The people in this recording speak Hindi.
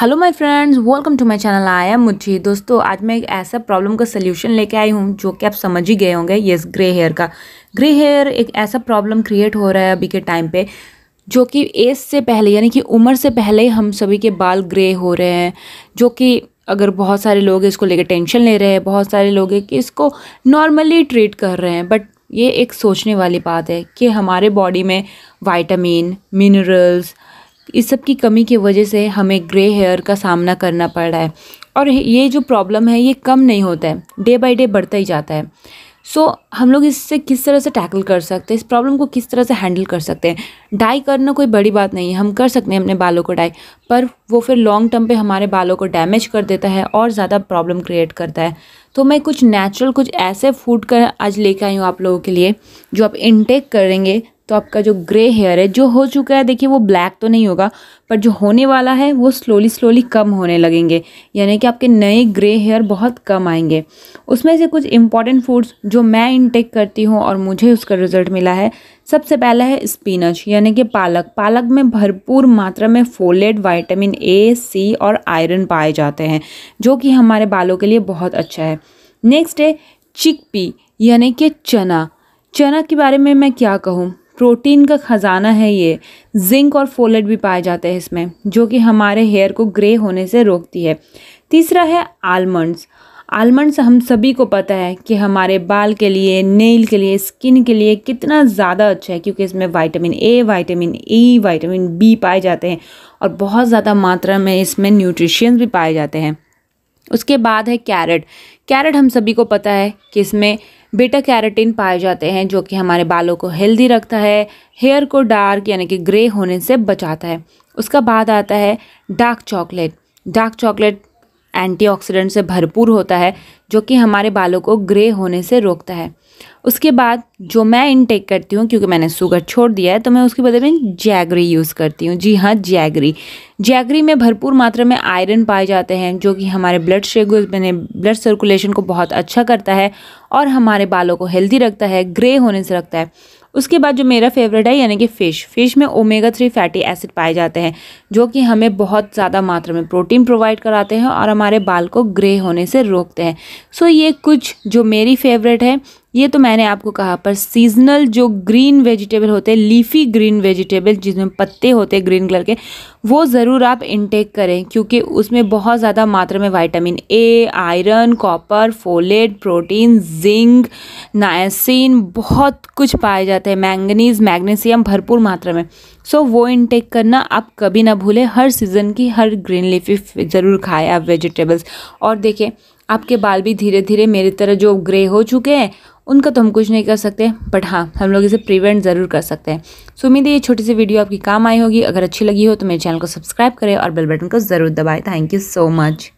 hello my friends welcome to my channel आया मुझे दोस्तों आज मैं एक ऐसा प्रॉब्लम का सलूशन लेके आई हूँ जो कि आप समझ ही गए होंगे यस ग्रे हेयर का ग्रे हेयर एक ऐसा प्रॉब्लम क्रिएट हो रहा है अभी के टाइम पे जो कि एज से पहले यानी कि उम्र से पहले हम सभी के बाल ग्रे हो रहे हैं जो कि अगर बहुत सारे लोग इसको लेकर टेंशन ले रहे हैं बहुत सारे लोग कि इसको नॉर्मली ट्रीट कर रहे हैं बट ये एक सोचने वाली बात है कि हमारे बॉडी में वाइटामिन मिनरल्स इस सब की कमी की वजह से हमें ग्रे हेयर का सामना करना पड़ रहा है और ये जो प्रॉब्लम है ये कम नहीं होता है डे बाई डे बढ़ता ही जाता है सो so, हम लोग इससे किस तरह से टैकल कर सकते हैं इस प्रॉब्लम को किस तरह से हैंडल कर सकते हैं डाई करना कोई बड़ी बात नहीं है हम कर सकते हैं अपने बालों को डाई पर वो फिर लॉन्ग टर्म पे हमारे बालों को डैमेज कर देता है और ज़्यादा प्रॉब्लम क्रिएट करता है तो मैं कुछ नेचुरल कुछ ऐसे फूड का आज लेके आई हूँ आप लोगों के लिए जो आप इनटेक करेंगे तो आपका जो ग्रे हेयर है जो हो चुका है देखिए वो ब्लैक तो नहीं होगा पर जो होने वाला है वो स्लोली स्लोली कम होने लगेंगे यानी कि आपके नए ग्रे हेयर बहुत कम आएंगे उसमें से कुछ इंपॉर्टेंट फूड्स जो मैं इनटेक करती हूँ और मुझे उसका रिजल्ट मिला है सबसे पहला है स्पिनच यानी कि पालक पालक में भरपूर मात्रा में फोलेट वाइटामिन ए सी और आयरन पाए जाते हैं जो कि हमारे बालों के लिए बहुत अच्छा है नेक्स्ट है चिकपी यानी कि चना चना के बारे में मैं क्या कहूँ प्रोटीन का ख़जाना है ये जिंक और फोलेट भी पाए जाते हैं इसमें जो कि हमारे हेयर को ग्रे होने से रोकती है तीसरा है आलमंड्स आलमंड्स हम सभी को पता है कि हमारे बाल के लिए नेल के लिए स्किन के लिए कितना ज़्यादा अच्छा है क्योंकि इसमें vitamin A vitamin E vitamin B पाए जाते हैं और बहुत ज़्यादा मात्रा में इसमें न्यूट्रिशंस भी पाए जाते हैं उसके बाद है कैरेट कैरेट हम सभी को पता है कि इसमें बेटा कैरेटिन पाए जाते हैं जो कि हमारे बालों को हेल्दी रखता है हेयर को डार्क यानी कि ग्रे होने से बचाता है उसका बाद आता है dark chocolate dark chocolate antioxidant से भरपूर होता है जो कि हमारे बालों को ग्रे होने से रोकता है उसके बाद जो मैं इनटेक करती हूँ क्योंकि मैंने शुगर छोड़ दिया है तो मैं उसके बदले में जैगरी यूज़ करती हूँ जी हाँ जैगरी जैगरी में भरपूर मात्रा में आयरन पाए जाते हैं जो कि हमारे ब्लड शेगुल मैंने ब्लड सर्कुलेशन को बहुत अच्छा करता है और हमारे बालों को हेल्दी रखता है ग्रे होने से रखता है उसके बाद जो मेरा फेवरेट है यानी कि फ़िश फ़िश में ओमेगा थ्री फैटी एसिड पाए जाते हैं जो कि हमें बहुत ज़्यादा मात्रा में प्रोटीन प्रोवाइड कराते हैं और हमारे बाल को ग्रे होने से रोकते हैं सो ये कुछ जो मेरी फेवरेट है ये तो मैंने आपको कहा पर सीजनल जो ग्रीन वेजिटेबल होते हैं लीफी ग्रीन वेजिटेबल जिसमें पत्ते होते हैं ग्रीन कलर के वो ज़रूर आप इनटेक करें क्योंकि उसमें बहुत ज़्यादा मात्रा में vitamin A iron copper folate protein zinc niacin बहुत कुछ पाए जाते हैं मैंगनीज मैग्नीशियम भरपूर मात्रा में सो so, वो इनटेक करना आप कभी ना भूलें हर सीज़न की हर ग्रीन लीफी ज़रूर खाएं आप वेजिटेबल्स और देखिए आपके बाल भी धीरे धीरे मेरी तरह जो ग्रे हो चुके हैं उनका तो हम कुछ नहीं कर सकते बट हाँ हम लोग इसे प्रिवेंट ज़रूर कर सकते हैं सो उम्मीद है ये छोटी सी वीडियो आपकी काम आई होगी अगर अच्छी लगी हो तो मेरे चैनल को सब्सक्राइब करें और बेल बटन को ज़रूर दबाएं थैंक यू सो मच